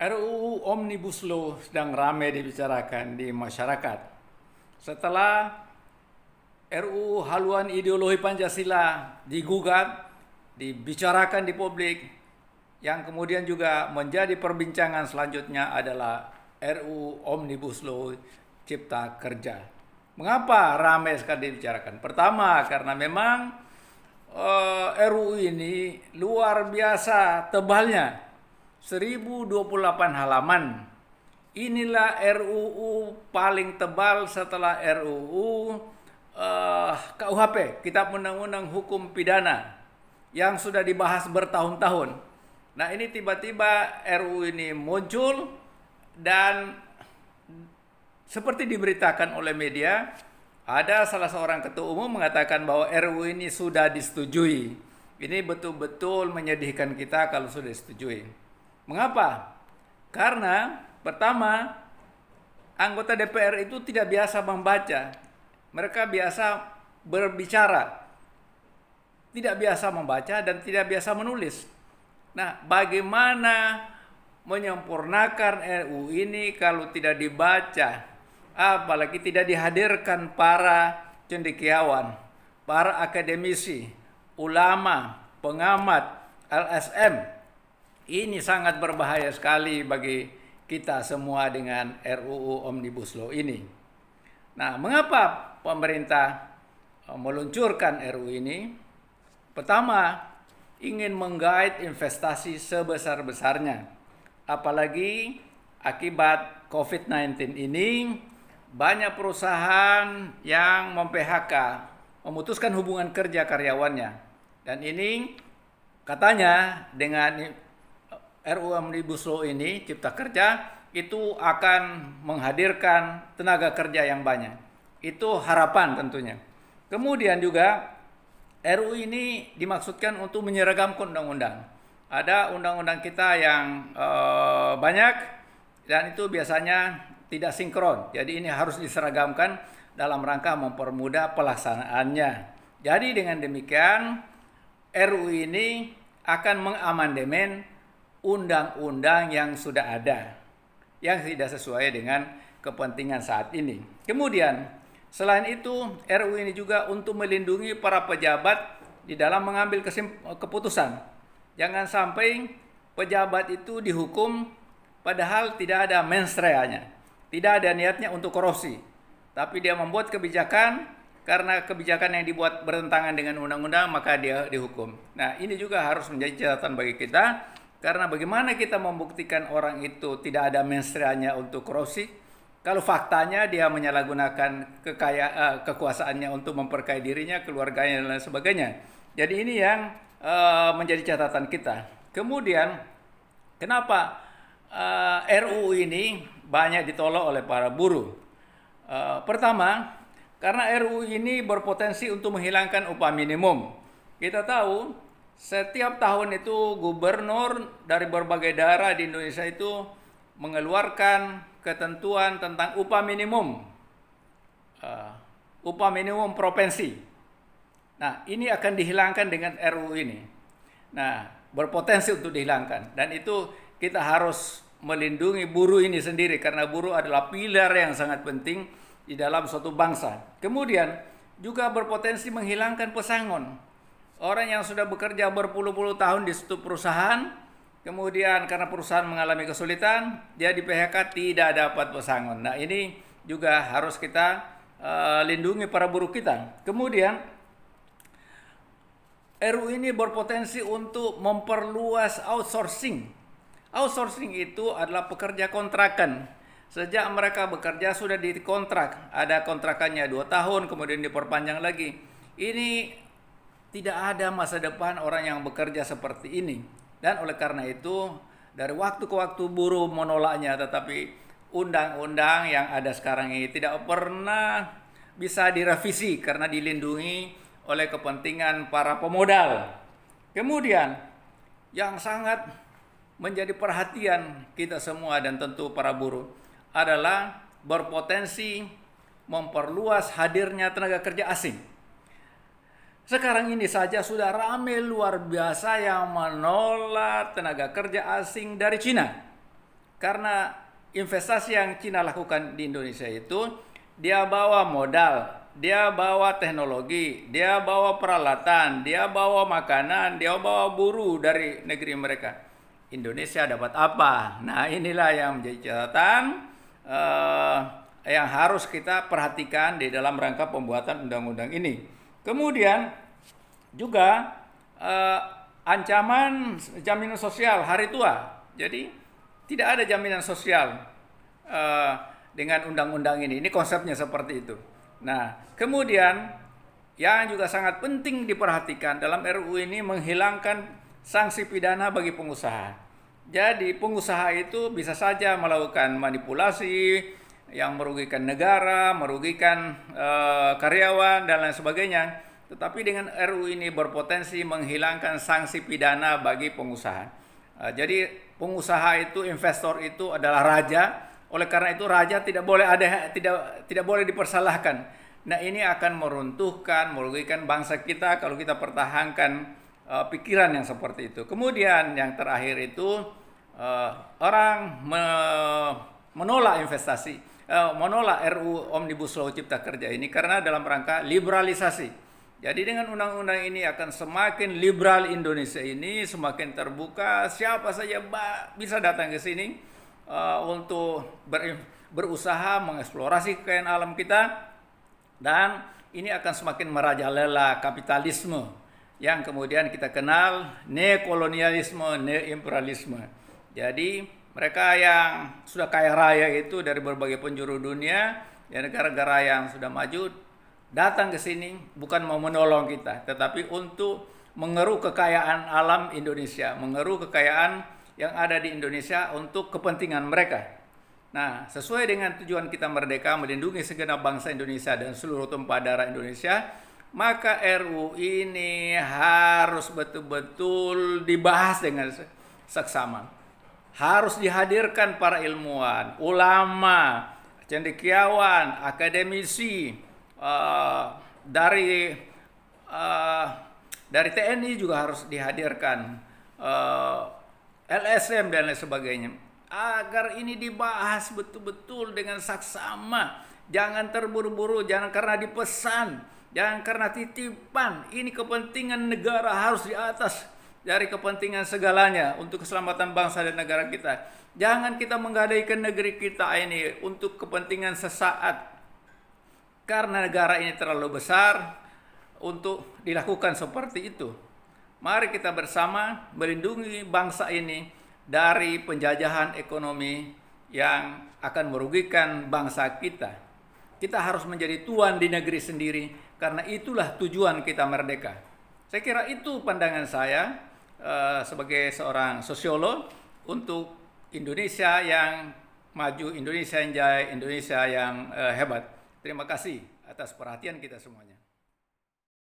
RUU Omnibus Law sedang ramai dibicarakan di masyarakat. Setelah RUU haluan ideologi Pancasila digugat, dibicarakan di publik, yang kemudian juga menjadi perbincangan selanjutnya adalah RUU Omnibus Law Cipta Kerja. Mengapa ramai sekali dibicarakan? Pertama, karena memang uh, eh, RUU ini luar biasa tebalnya 1028 halaman. Inilah RUU paling tebal setelah RUU uh, eh, KUHP, Kitab Undang-Undang Hukum Pidana yang sudah dibahas bertahun-tahun. Nah, ini tiba-tiba RUU ini muncul dan seperti diberitakan oleh media, ada salah seorang ketua umum mengatakan bahwa RUU ini sudah disetujui. Ini betul-betul menyedihkan kita kalau sudah disetujui. Mengapa? Karena pertama anggota DPR itu tidak biasa membaca. Mereka biasa berbicara. Tidak biasa membaca dan tidak biasa menulis. Nah, bagaimana menyempurnakan RU ini kalau tidak dibaca? Apalagi tidak dihadirkan para cendekiawan, para akademisi, ulama, pengamat, LSM, ini sangat berbahaya sekali bagi kita semua dengan RUU Omnibus Law ini. Nah, mengapa pemerintah eh, meluncurkan RUU ini? Pertama, ingin menggait investasi sebesar-besarnya. Apalagi akibat COVID-19 ini, banyak perusahaan yang mem-PHK, memutuskan hubungan kerja karyawannya. Dan ini katanya dengan RUU Omnibus Law ini, Cipta Kerja, itu akan menghadirkan tenaga kerja yang banyak. Itu harapan tentunya. Kemudian juga RU ini dimaksudkan untuk menyeragamkan undang-undang. Ada undang-undang kita yang e, banyak dan itu biasanya tidak sinkron. Jadi ini harus diseragamkan dalam rangka mempermudah pelaksanaannya. Jadi dengan demikian RU ini akan mengamandemen undang-undang yang sudah ada yang tidak sesuai dengan kepentingan saat ini. Kemudian, selain itu, RU ini juga untuk melindungi para pejabat di dalam mengambil keputusan. Jangan sampai pejabat itu dihukum padahal tidak ada mensreanya, tidak ada niatnya untuk korupsi, tapi dia membuat kebijakan karena kebijakan yang dibuat bertentangan dengan undang-undang maka dia dihukum. Nah, ini juga harus menjadi catatan bagi kita karena bagaimana kita membuktikan orang itu tidak ada menstruanya untuk korupsi? Kalau faktanya dia menyalahgunakan kekaya, uh, kekuasaannya untuk memperkaya dirinya, keluarganya dan lain sebagainya. Jadi ini yang uh, menjadi catatan kita. Kemudian kenapa uh, eh, RUU ini banyak ditolak oleh para buruh? Uh, pertama, karena RUU ini berpotensi untuk menghilangkan upah minimum. Kita tahu setiap tahun itu gubernur dari berbagai daerah di Indonesia itu mengeluarkan ketentuan tentang upah minimum. Uh, upah minimum provinsi. Nah, ini akan dihilangkan dengan RU ini. Nah, berpotensi untuk dihilangkan dan itu kita harus melindungi buruh ini sendiri karena buruh adalah pilar yang sangat penting di dalam suatu bangsa. Kemudian juga berpotensi menghilangkan pesangon. Orang yang sudah bekerja berpuluh-puluh tahun di suatu perusahaan, kemudian karena perusahaan mengalami kesulitan, dia di PHK tidak dapat pesangon. Nah, ini juga harus kita uh, lindungi para buruh kita. Kemudian RU ini berpotensi untuk memperluas outsourcing. Outsourcing itu adalah pekerja kontrakan Sejak mereka bekerja sudah dikontrak, ada kontrakannya 2 tahun kemudian diperpanjang lagi. Ini tidak ada masa depan orang yang bekerja seperti ini. Dan oleh karena itu, dari waktu ke waktu buruh menolaknya, tetapi undang-undang yang ada sekarang ini tidak pernah bisa direvisi karena dilindungi oleh kepentingan para pemodal. Kemudian yang sangat menjadi perhatian kita semua dan tentu para buruh adalah berpotensi memperluas hadirnya tenaga kerja asing. Sekarang ini saja sudah ramai luar biasa yang menolak tenaga kerja asing dari Cina. Karena investasi yang Cina lakukan di Indonesia itu dia bawa modal, dia bawa teknologi, dia bawa peralatan, dia bawa makanan, dia bawa buruh dari negeri mereka. Indonesia dapat apa? Nah, inilah yang menjadi catatan eh, yang harus kita perhatikan di dalam rangka pembuatan undang-undang ini. Kemudian juga eh, ancaman jaminan sosial hari tua. Jadi tidak ada jaminan sosial eh, dengan undang-undang ini. Ini konsepnya seperti itu. Nah, kemudian yang juga sangat penting diperhatikan dalam RUU ini menghilangkan sanksi pidana bagi pengusaha. Jadi pengusaha itu bisa saja melakukan manipulasi, yang merugikan negara, merugikan e, karyawan dan lain sebagainya. Tetapi dengan RU ini berpotensi menghilangkan sanksi pidana bagi pengusaha. E, jadi pengusaha itu, investor itu adalah raja. Oleh karena itu raja tidak boleh ada tidak tidak boleh dipersalahkan. Nah ini akan meruntuhkan, merugikan bangsa kita kalau kita pertahankan e, pikiran yang seperti itu. Kemudian yang terakhir itu e, orang me, menolak investasi Eh, menolak RU Omnibus Law Cipta Kerja ini karena dalam rangka liberalisasi. Jadi dengan undang-undang ini akan semakin liberal Indonesia ini, semakin terbuka, siapa saja bisa datang ke sini uh, untuk ber berusaha mengeksplorasi kekayaan alam kita dan ini akan semakin merajalela kapitalisme yang kemudian kita kenal nekolonialisme neimperialisme. Jadi mereka yang sudah kaya raya itu dari berbagai penjuru dunia, ya negara-negara yang sudah maju datang ke sini bukan mau menolong kita, tetapi untuk mengeruh kekayaan alam Indonesia, mengeruh kekayaan yang ada di Indonesia untuk kepentingan mereka. Nah, sesuai dengan tujuan kita merdeka melindungi segenap bangsa Indonesia dan seluruh tumpah darah Indonesia, maka RU ini harus betul-betul dibahas dengan seksama harus dihadirkan para ilmuwan, ulama, cendekiawan, akademisi uh, dari uh, dari TNI juga harus dihadirkan uh, eh, LSM dan lain sebagainya agar ini dibahas betul-betul dengan saksama jangan terburu-buru jangan karena dipesan jangan karena titipan ini kepentingan negara harus di atas dari kepentingan segalanya untuk keselamatan bangsa dan negara kita. Jangan kita menggadaikan negeri kita ini untuk kepentingan sesaat. Karena negara ini terlalu besar untuk dilakukan seperti itu. Mari kita bersama melindungi bangsa ini dari penjajahan ekonomi yang akan merugikan bangsa kita. Kita harus menjadi tuan di negeri sendiri karena itulah tujuan kita merdeka. Saya kira itu pandangan saya. Eh, sebagai seorang sosiolog untuk Indonesia yang maju, Indonesia yang jaya, Indonesia yang eh, hebat. Terima kasih atas perhatian kita semuanya.